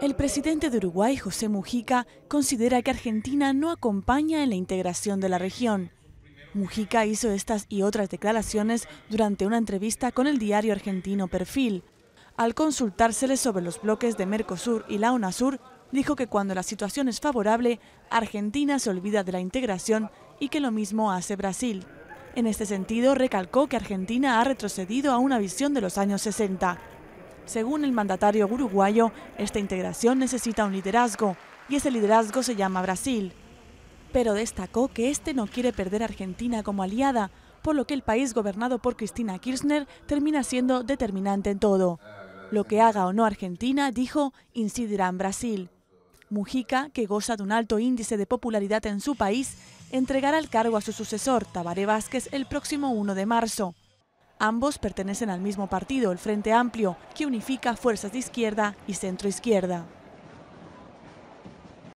El presidente de Uruguay, José Mujica, considera que Argentina no acompaña en la integración de la región. Mujica hizo estas y otras declaraciones durante una entrevista con el diario argentino Perfil. Al consultársele sobre los bloques de Mercosur y la UNASUR, dijo que cuando la situación es favorable, Argentina se olvida de la integración y que lo mismo hace Brasil. En este sentido, recalcó que Argentina ha retrocedido a una visión de los años 60. Según el mandatario uruguayo, esta integración necesita un liderazgo, y ese liderazgo se llama Brasil. Pero destacó que este no quiere perder a Argentina como aliada, por lo que el país gobernado por Cristina Kirchner termina siendo determinante en todo. Lo que haga o no Argentina, dijo, incidirá en Brasil. Mujica, que goza de un alto índice de popularidad en su país, entregará el cargo a su sucesor, Tabaré Vázquez, el próximo 1 de marzo. Ambos pertenecen al mismo partido, el Frente Amplio, que unifica fuerzas de izquierda y centro izquierda.